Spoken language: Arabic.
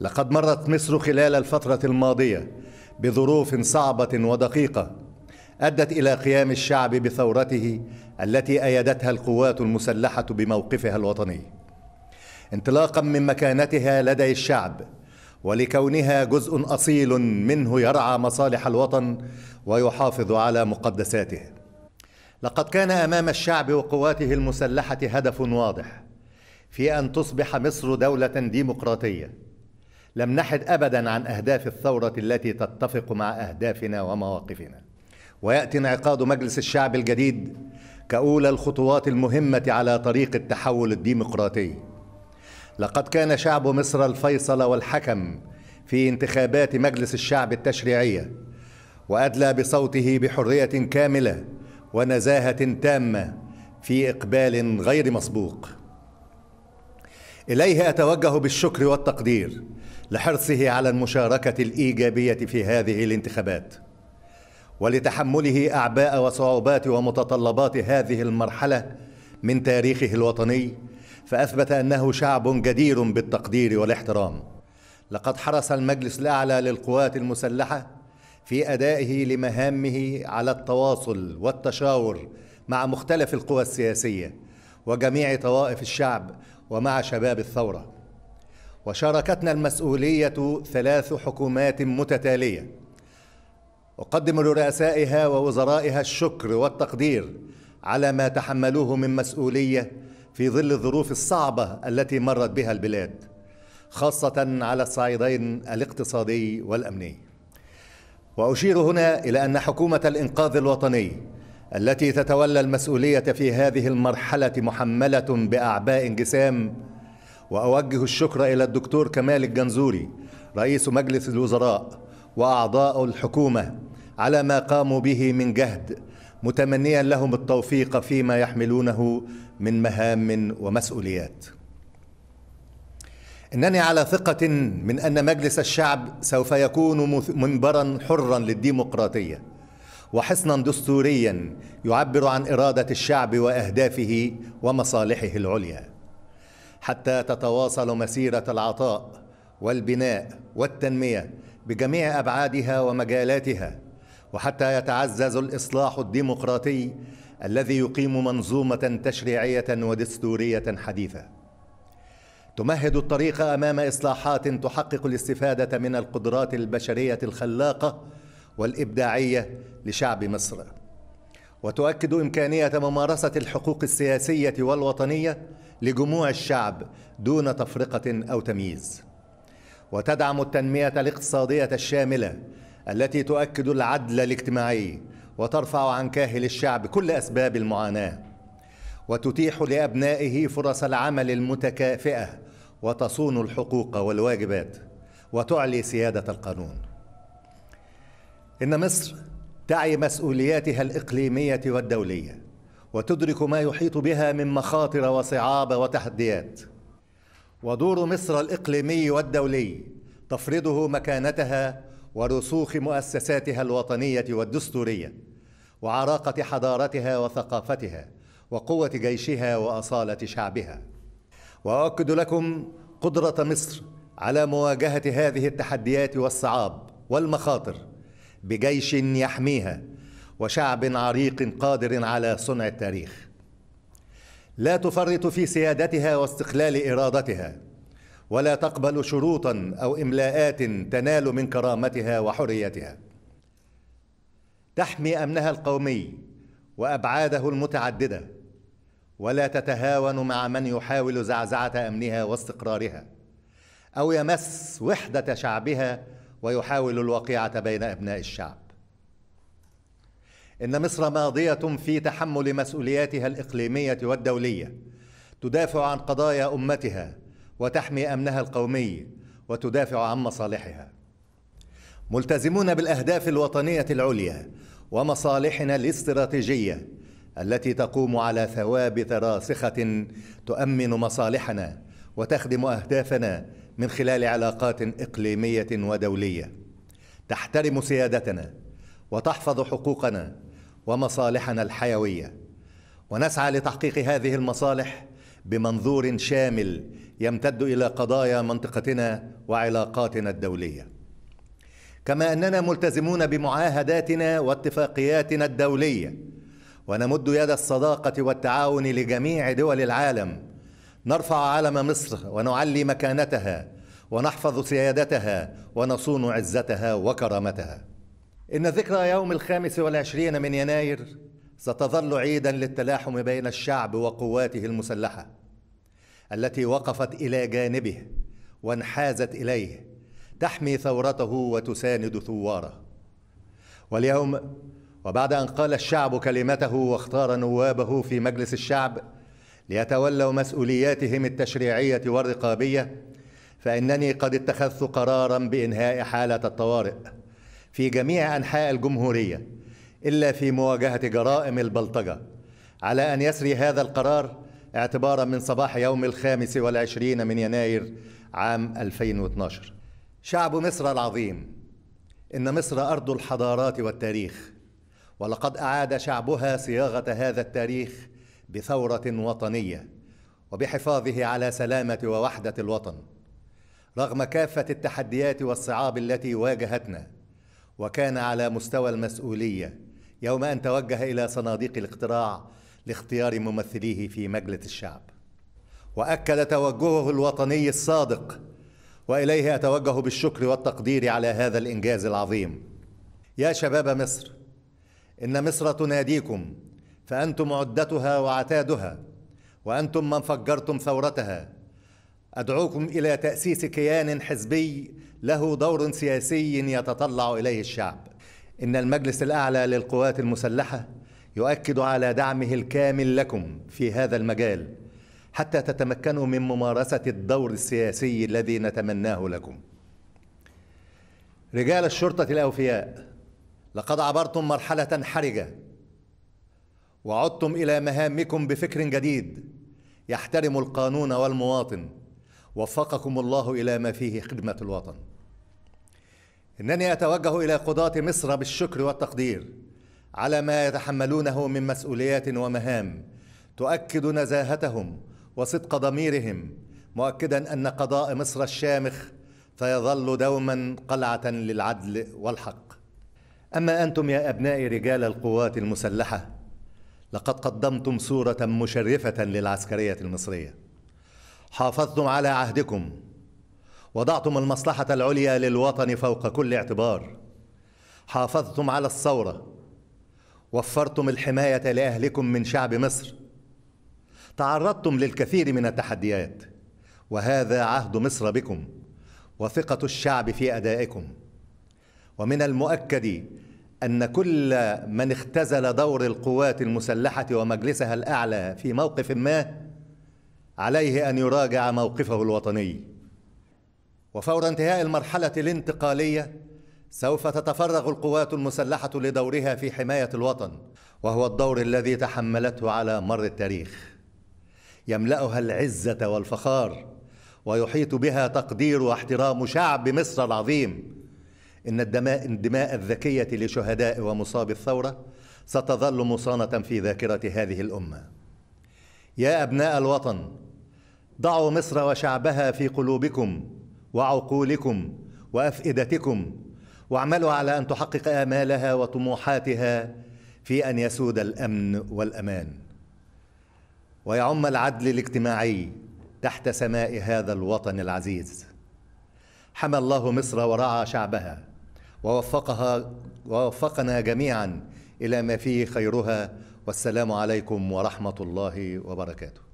لقد مرت مصر خلال الفترة الماضية بظروف صعبة ودقيقة أدت إلى قيام الشعب بثورته التي أيدتها القوات المسلحة بموقفها الوطني انطلاقا من مكانتها لدى الشعب ولكونها جزء أصيل منه يرعى مصالح الوطن ويحافظ على مقدساته لقد كان أمام الشعب وقواته المسلحة هدف واضح في أن تصبح مصر دولة ديمقراطية لم نحد ابدا عن اهداف الثوره التي تتفق مع اهدافنا ومواقفنا وياتي انعقاد مجلس الشعب الجديد كاولى الخطوات المهمه على طريق التحول الديمقراطي لقد كان شعب مصر الفيصل والحكم في انتخابات مجلس الشعب التشريعيه وادلى بصوته بحريه كامله ونزاهه تامه في اقبال غير مسبوق اليه اتوجه بالشكر والتقدير لحرصه على المشاركة الإيجابية في هذه الانتخابات ولتحمله أعباء وصعوبات ومتطلبات هذه المرحلة من تاريخه الوطني فأثبت أنه شعب جدير بالتقدير والاحترام لقد حرص المجلس الأعلى للقوات المسلحة في أدائه لمهامه على التواصل والتشاور مع مختلف القوى السياسية وجميع طوائف الشعب ومع شباب الثوره وشاركتنا المسؤولية ثلاث حكومات متتالية أقدم لرؤسائها ووزرائها الشكر والتقدير على ما تحملوه من مسؤولية في ظل الظروف الصعبة التي مرت بها البلاد خاصة على الصعيدين الاقتصادي والأمني وأشير هنا إلى أن حكومة الإنقاذ الوطني التي تتولى المسؤولية في هذه المرحلة محملة بأعباء جسام وأوجه الشكر إلى الدكتور كمال الجنزوري رئيس مجلس الوزراء وأعضاء الحكومة على ما قاموا به من جهد متمنيا لهم التوفيق فيما يحملونه من مهام ومسؤوليات انني على ثقه من ان مجلس الشعب سوف يكون منبرا حرا للديمقراطيه وحصنا دستوريا يعبر عن اراده الشعب واهدافه ومصالحه العليا حتى تتواصل مسيرة العطاء والبناء والتنمية بجميع أبعادها ومجالاتها وحتى يتعزز الإصلاح الديمقراطي الذي يقيم منظومة تشريعية ودستورية حديثة. تمهد الطريق امام اصلاحات تحقق الاستفاده من القدرات البشريه الخلاقه والابداعيه لشعب مصر وتؤكد إمكانية ممارسة الحقوق السياسية والوطنية لجموع الشعب دون تفرقة أو تمييز وتدعم التنمية الاقتصادية الشاملة التي تؤكد العدل الاجتماعي وترفع عن كاهل الشعب كل أسباب المعاناة وتتيح لأبنائه فرص العمل المتكافئة وتصون الحقوق والواجبات وتعلي سيادة القانون إن مصر تعي مسؤولياتها الإقليمية والدولية وتدرك ما يحيط بها من مخاطر وصعاب وتحديات ودور مصر الإقليمي والدولي تفرضه مكانتها ورسوخ مؤسساتها الوطنية والدستورية وعراقة حضارتها وثقافتها وقوة جيشها وأصالة شعبها وأؤكد لكم قدرة مصر على مواجهة هذه التحديات والصعاب والمخاطر بجيش يحميها وشعب عريق قادر على صنع التاريخ لا تفرط في سيادتها واستقلال ارادتها ولا تقبل شروطا او املاءات تنال من كرامتها وحريتها تحمي امنها القومي وابعاده المتعدده ولا تتهاون مع من يحاول زعزعه امنها واستقرارها او يمس وحده شعبها ويحاول الوقيعة بين أبناء الشعب إن مصر ماضية في تحمل مسؤولياتها الإقليمية والدولية تدافع عن قضايا أمتها وتحمي أمنها القومي وتدافع عن مصالحها ملتزمون بالأهداف الوطنية العليا ومصالحنا الاستراتيجية التي تقوم على ثوابت راسخة تؤمن مصالحنا وتخدم اهدافنا من خلال علاقات اقليميه ودوليه تحترم سيادتنا وتحفظ حقوقنا ومصالحنا الحيويه ونسعى لتحقيق هذه المصالح بمنظور شامل يمتد الى قضايا منطقتنا وعلاقاتنا الدوليه كما اننا ملتزمون بمعاهداتنا واتفاقياتنا الدوليه ونمد يد الصداقه والتعاون لجميع دول العالم نرفع علم مصر ونعلي مكانتها ونحفظ سيادتها ونصون عزتها وكرامتها إن ذكرى يوم الخامس والعشرين من يناير ستظل عيدا للتلاحم بين الشعب وقواته المسلحة التي وقفت إلى جانبه وانحازت إليه تحمي ثورته وتساند ثواره واليوم وبعد أن قال الشعب كلمته واختار نوابه في مجلس الشعب ليتولوا مسؤولياتهم التشريعيه والرقابيه فانني قد اتخذت قرارا بانهاء حاله الطوارئ في جميع انحاء الجمهوريه الا في مواجهه جرائم البلطجه على ان يسري هذا القرار اعتبارا من صباح يوم الخامس والعشرين من يناير عام 2012 شعب مصر العظيم ان مصر ارض الحضارات والتاريخ ولقد اعاد شعبها صياغه هذا التاريخ بثوره وطنيه وبحفاظه على سلامه ووحده الوطن رغم كافه التحديات والصعاب التي واجهتنا وكان على مستوى المسؤوليه يوم ان توجه الى صناديق الاقتراع لاختيار ممثليه في مجلس الشعب واكد توجهه الوطني الصادق واليه اتوجه بالشكر والتقدير على هذا الانجاز العظيم يا شباب مصر ان مصر تناديكم فأنتم عدتها وعتادها وأنتم من فجرتم ثورتها أدعوكم إلى تأسيس كيان حزبي له دور سياسي يتطلع إليه الشعب إن المجلس الأعلى للقوات المسلحة يؤكد على دعمه الكامل لكم في هذا المجال حتى تتمكنوا من ممارسة الدور السياسي الذي نتمناه لكم رجال الشرطة الأوفياء لقد عبرتم مرحلة حرجة وعدتم الى مهامكم بفكر جديد يحترم القانون والمواطن وفقكم الله الى ما فيه خدمه الوطن انني اتوجه الى قضاه مصر بالشكر والتقدير على ما يتحملونه من مسؤوليات ومهام تؤكد نزاهتهم وصدق ضميرهم مؤكدا ان قضاء مصر الشامخ سيظل دوما قلعه للعدل والحق اما انتم يا ابناء رجال القوات المسلحه لقد قدمتم صورة مشرفة للعسكرية المصرية حافظتم على عهدكم وضعتم المصلحة العليا للوطن فوق كل اعتبار حافظتم على الثورة وفرتم الحماية لأهلكم من شعب مصر تعرضتم للكثير من التحديات وهذا عهد مصر بكم وثقة الشعب في أدائكم ومن المؤكد أن كل من اختزل دور القوات المسلحة ومجلسها الأعلى في موقف ما عليه أن يراجع موقفه الوطني وفور انتهاء المرحلة الانتقالية سوف تتفرغ القوات المسلحة لدورها في حماية الوطن وهو الدور الذي تحملته على مر التاريخ يملأها العزة والفخار ويحيط بها تقدير واحترام شعب مصر العظيم إن الدماء, الدماء الذكية لشهداء ومصابي الثورة ستظل مصانة في ذاكرة هذه الأمة يا أبناء الوطن ضعوا مصر وشعبها في قلوبكم وعقولكم وأفئدتكم واعملوا على أن تحقق آمالها وطموحاتها في أن يسود الأمن والأمان ويعم العدل الاجتماعي تحت سماء هذا الوطن العزيز حمى الله مصر ورعى شعبها ووفقها ووفقنا جميعا الى ما فيه خيرها والسلام عليكم ورحمه الله وبركاته